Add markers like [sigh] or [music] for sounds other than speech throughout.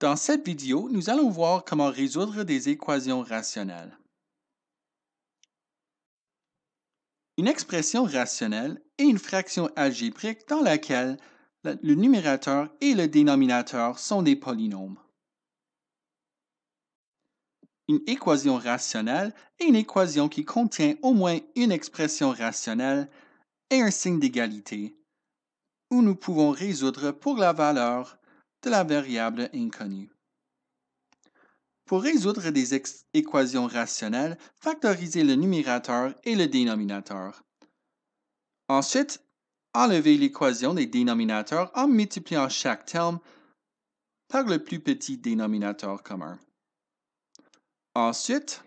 Dans cette vidéo, nous allons voir comment résoudre des équations rationnelles. Une expression rationnelle est une fraction algébrique dans laquelle le numérateur et le dénominateur sont des polynômes. Une équation rationnelle est une équation qui contient au moins une expression rationnelle et un signe d'égalité, où nous pouvons résoudre pour la valeur de la variable inconnue. Pour résoudre des équations rationnelles, factorisez le numérateur et le dénominateur. Ensuite, enlevez l'équation des dénominateurs en multipliant chaque terme par le plus petit dénominateur commun. Ensuite,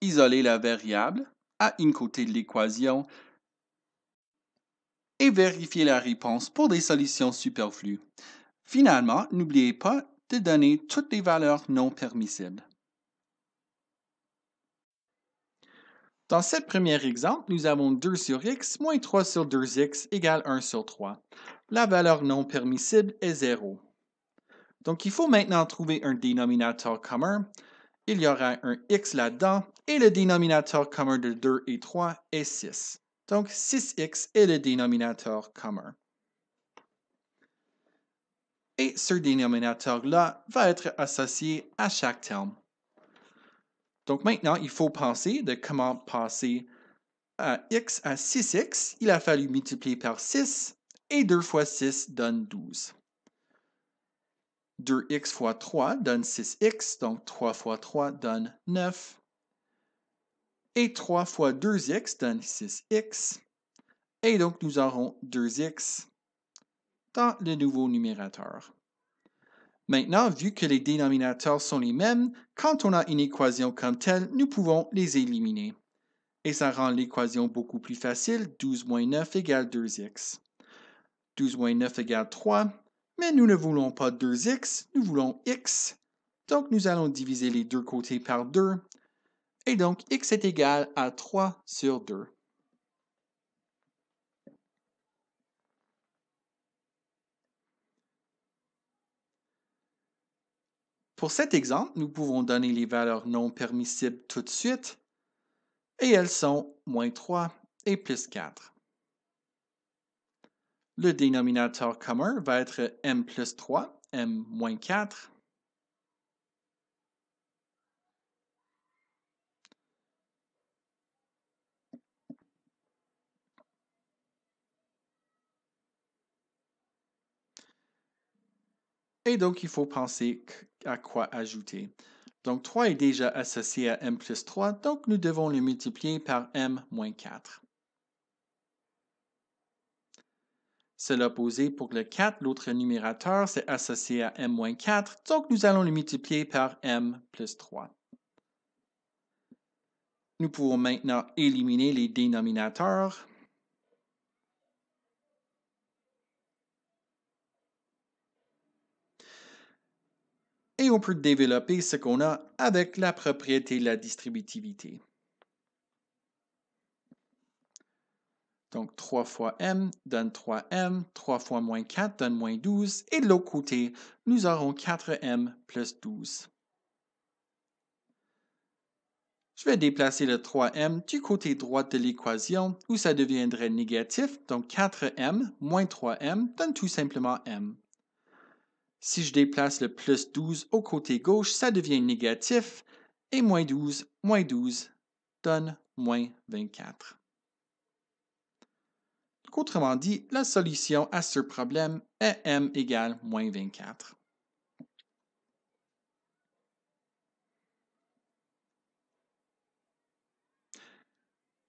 isolez la variable à une côté de l'équation et vérifier la réponse pour des solutions superflues. Finalement, n'oubliez pas de donner toutes les valeurs non permissibles. Dans ce premier exemple, nous avons 2 sur x moins 3 sur 2x égale 1 sur 3. La valeur non permissible est 0. Donc il faut maintenant trouver un dénominateur commun. Il y aura un x là-dedans et le dénominateur commun de 2 et 3 est 6. Donc 6x est le dénominateur commun. Et ce dénominateur-là va être associé à chaque terme. Donc maintenant, il faut penser de comment passer à x à 6x. Il a fallu multiplier par 6 et 2 fois 6 donne 12. 2x fois 3 donne 6x, donc 3 fois 3 donne 9. Et 3 fois 2x donne 6x. Et donc, nous aurons 2x dans le nouveau numérateur. Maintenant, vu que les dénominateurs sont les mêmes, quand on a une équation comme telle, nous pouvons les éliminer. Et ça rend l'équation beaucoup plus facile, 12 moins 9 égale 2x. 12 moins 9 égale 3, mais nous ne voulons pas 2x, nous voulons x. Donc nous allons diviser les deux côtés par 2, et donc, x est égal à 3 sur 2. Pour cet exemple, nous pouvons donner les valeurs non permissibles tout de suite, et elles sont moins 3 et plus 4. Le dénominateur commun va être m plus 3, m moins 4, donc, il faut penser à quoi ajouter. Donc 3 est déjà associé à m plus 3, donc nous devons le multiplier par m moins 4. C'est l'opposé pour le 4, l'autre numérateur, c'est associé à m moins 4, donc nous allons le multiplier par m plus 3. Nous pouvons maintenant éliminer les dénominateurs. et on peut développer ce qu'on a avec la propriété de la distributivité. Donc 3 fois m donne 3m, 3 fois moins 4 donne moins 12, et de l'autre côté, nous aurons 4m plus 12. Je vais déplacer le 3m du côté droit de l'équation où ça deviendrait négatif, donc 4m moins 3m donne tout simplement m. Si je déplace le plus 12 au côté gauche, ça devient négatif. Et moins 12, moins 12 donne moins 24. autrement dit, la solution à ce problème est m égale moins 24.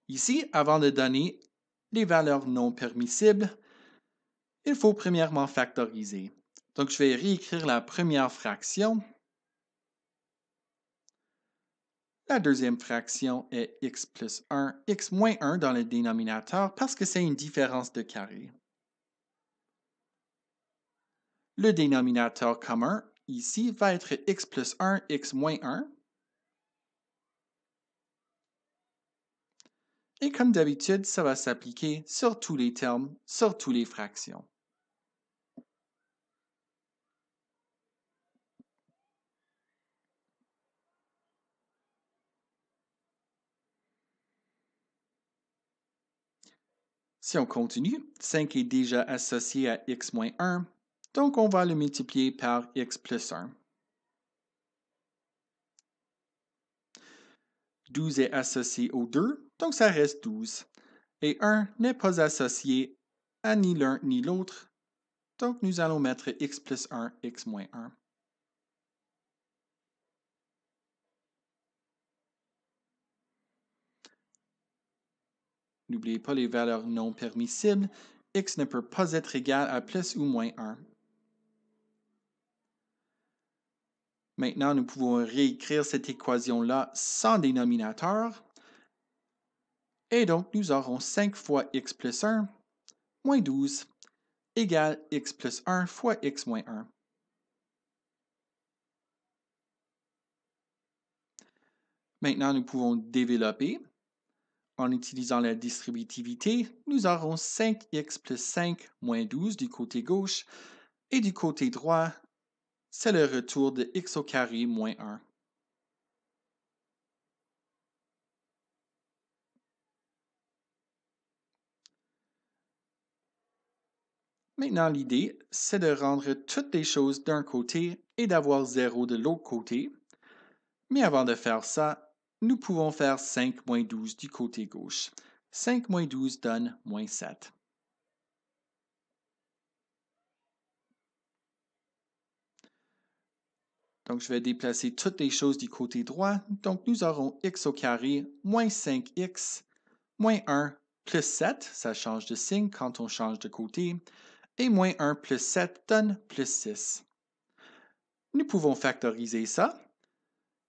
Ici, avant de donner les valeurs non permissibles, il faut premièrement factoriser. Donc, je vais réécrire la première fraction. La deuxième fraction est x plus 1, x moins 1 dans le dénominateur parce que c'est une différence de carré. Le dénominateur commun ici va être x plus 1, x moins 1. Et comme d'habitude, ça va s'appliquer sur tous les termes, sur tous les fractions. Si on continue, 5 est déjà associé à x moins 1, donc on va le multiplier par x plus 1. 12 est associé au 2, donc ça reste 12. Et 1 n'est pas associé à ni l'un ni l'autre, donc nous allons mettre x plus 1, x moins 1. N'oubliez pas les valeurs non permissibles. x ne peut pas être égal à plus ou moins 1. Maintenant, nous pouvons réécrire cette équation-là sans dénominateur. Et donc, nous aurons 5 fois x plus 1 moins 12 égale x plus 1 fois x moins 1. Maintenant, nous pouvons développer. En utilisant la distributivité, nous aurons 5x plus 5 moins 12 du côté gauche et du côté droit, c'est le retour de x au carré moins 1. Maintenant, l'idée, c'est de rendre toutes les choses d'un côté et d'avoir 0 de l'autre côté. Mais avant de faire ça, nous pouvons faire 5 moins 12 du côté gauche. 5 moins 12 donne moins 7. Donc, je vais déplacer toutes les choses du côté droit. Donc, nous aurons x au carré moins 5x moins 1 plus 7. Ça change de signe quand on change de côté. Et moins 1 plus 7 donne plus 6. Nous pouvons factoriser ça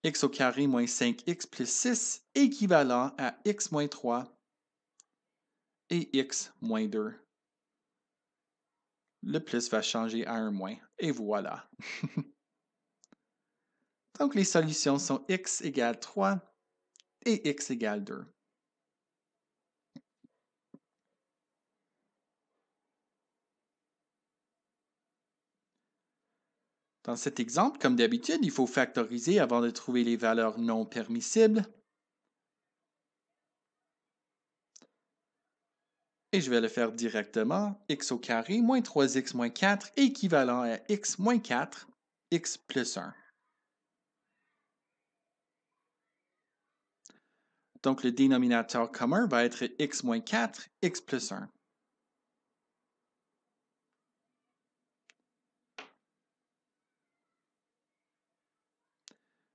x au carré moins 5x plus 6 équivalent à x moins 3 et x moins 2. Le plus va changer à un moins, et voilà. [laughs] Donc les solutions sont x égale 3 et x égale 2. Dans cet exemple, comme d'habitude, il faut factoriser avant de trouver les valeurs non permissibles. Et je vais le faire directement. x au carré moins 3x moins 4 équivalent à x moins 4, x plus 1. Donc le dénominateur commun va être x moins 4, x plus 1.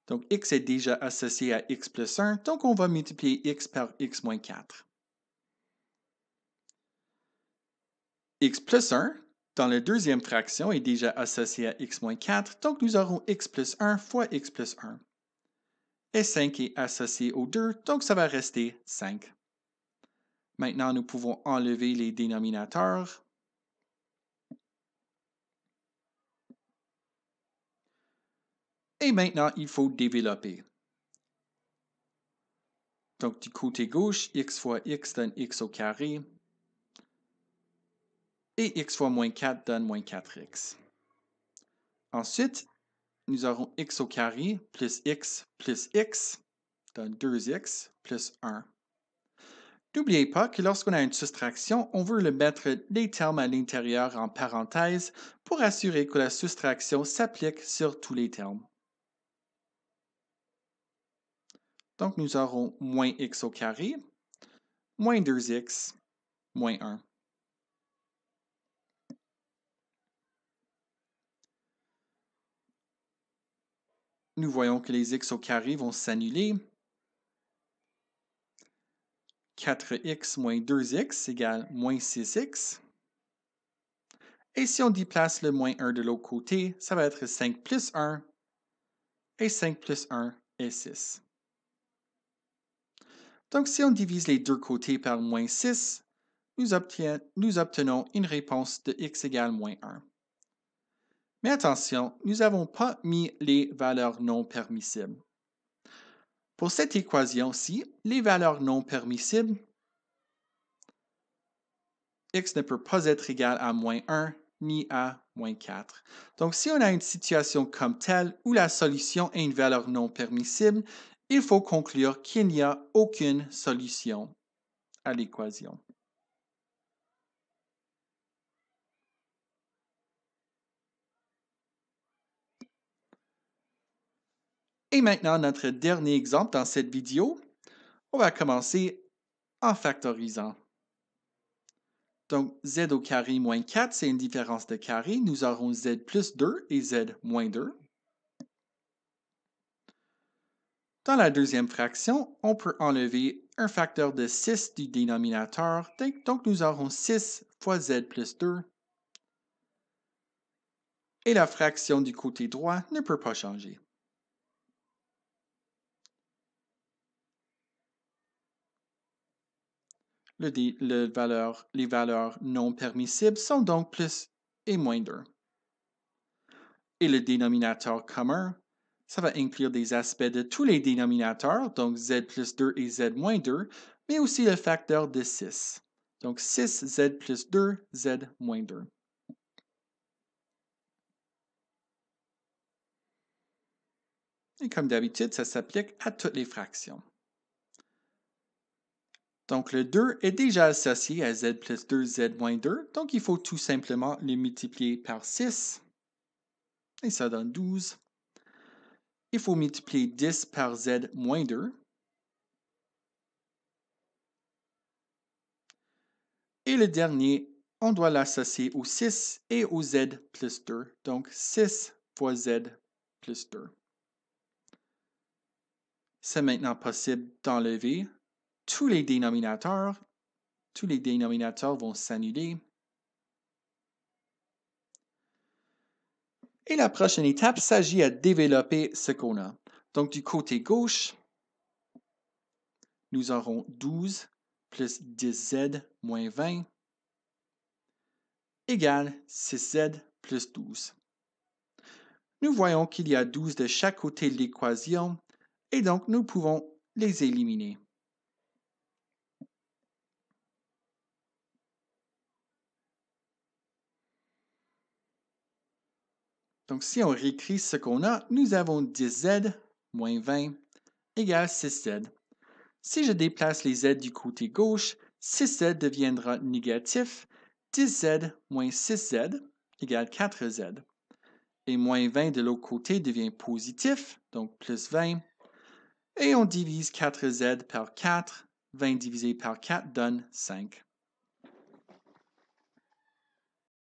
Donc x est déjà associé à x plus 1, donc on va multiplier x par x moins 4. x plus 1 dans la deuxième fraction est déjà associé à x moins 4, donc nous aurons x plus 1 fois x plus 1. Et 5 est associé au 2, donc ça va rester 5. Maintenant, nous pouvons enlever les dénominateurs Et maintenant, il faut développer. Donc du côté gauche, x fois x donne x au carré. Et x fois moins 4 donne moins 4x. Ensuite, nous aurons x au carré plus x plus x donne 2x plus 1. N'oubliez pas que lorsqu'on a une soustraction, on veut le mettre les termes à l'intérieur en parenthèse pour assurer que la soustraction s'applique sur tous les termes. Donc, nous aurons moins x au carré, moins 2x, moins 1. Nous voyons que les x au carré vont s'annuler. 4x moins 2x égale moins 6x. Et si on déplace le moins 1 de l'autre côté, ça va être 5 plus 1. Et 5 plus 1 est 6. Donc si on divise les deux côtés par moins 6, nous, obtenons une réponse de x égale moins 1. Mais attention, nous n'avons pas mis les valeurs non permissibles. Pour cette équation-ci, les valeurs non permissibles, x ne peut pas être égal à moins 1 ni à moins 4. Donc si on a une situation comme telle où la solution est une valeur non permissible, il faut conclure qu'il n'y a aucune solution à l'équation. Et maintenant, notre dernier exemple dans cette vidéo, on va commencer en factorisant. Donc, z au carré moins 4, c'est une différence de carré. Nous aurons z plus 2 et z moins 2. Dans la deuxième fraction, on peut enlever un facteur de 6 du dénominateur, donc nous aurons 6 fois z plus 2. Et la fraction du côté droit ne peut pas changer. les valeurs non permissibles sont donc plus et moins 2. Et le dénominateur commun ça va inclure des aspects de tous les dénominateurs, donc z plus 2 et z moins 2, mais aussi le facteur de 6. Donc 6z plus 2, z moins 2. Et comme d'habitude, ça s'applique à toutes les fractions. Donc le 2 est déjà associé à z plus 2, z moins 2, donc il faut tout simplement le multiplier par 6. Et ça donne 12 il faut multiplier 10 par z moins 2. Et le dernier, on doit l'associer au 6 et au z plus 2, donc 6 fois z plus 2. C'est maintenant possible d'enlever tous les dénominateurs. Tous les dénominateurs vont s'annuler Et la prochaine étape s'agit à développer ce qu'on a. Donc du côté gauche, nous aurons 12 plus 10z moins 20 égale 6z plus 12. Nous voyons qu'il y a 12 de chaque côté de l'équation et donc nous pouvons les éliminer. Donc, si on réécrit ce qu'on a, nous avons 10z moins 20 égale 6z. Si je déplace les z du côté gauche, 6z deviendra négatif 10z moins 6z égale 4z. Et moins 20 de l'autre côté devient positif, donc plus 20. Et on divise 4z par 4. 20 divisé par 4 donne 5.